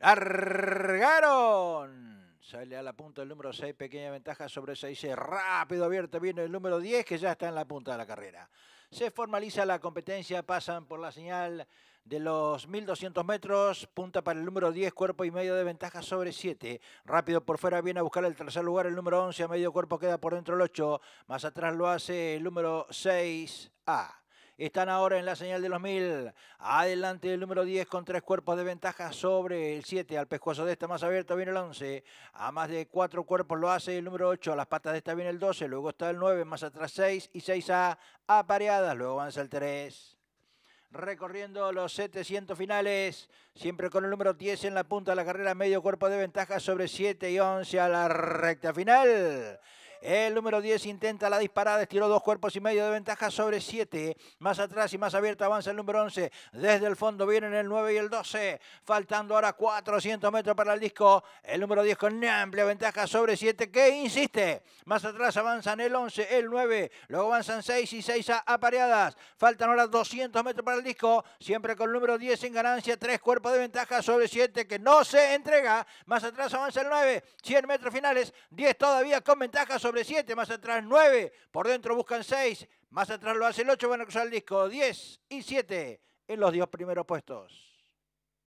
¡Largaron! Sale a la punta el número 6, pequeña ventaja sobre 6. Rápido abierto viene el número 10 que ya está en la punta de la carrera. Se formaliza la competencia, pasan por la señal de los 1200 metros, punta para el número 10, cuerpo y medio de ventaja sobre 7. Rápido por fuera viene a buscar el tercer lugar, el número 11, a medio cuerpo queda por dentro el 8. Más atrás lo hace el número 6A. Están ahora en la señal de los mil. Adelante el número 10 con tres cuerpos de ventaja sobre el 7. Al pescuezo de esta más abierto viene el 11. A más de cuatro cuerpos lo hace el número 8. A las patas de esta viene el 12. Luego está el 9. Más atrás 6 y 6A apareadas. Luego avanza el 3 recorriendo los 700 finales, siempre con el número 10 en la punta de la carrera, medio cuerpo de ventaja sobre 7 y 11 a la recta final. El número 10 intenta la disparada, estiró dos cuerpos y medio de ventaja sobre 7. Más atrás y más abierto avanza el número 11. Desde el fondo vienen el 9 y el 12. Faltando ahora 400 metros para el disco. El número 10 con amplia ventaja sobre 7 que insiste. Más atrás avanzan el 11, el 9. Luego avanzan 6 y 6 a apareadas. Faltan ahora 200 metros para el disco. Siempre con el número 10 en ganancia. Tres cuerpos de ventaja sobre 7 que no se entrega. Más atrás avanza el 9. 100 metros finales. 10 todavía con ventaja sobre sobre 7, más atrás 9, por dentro buscan 6, más atrás lo hace el 8, van a cruzar el disco 10 y 7 en los 10 primeros puestos.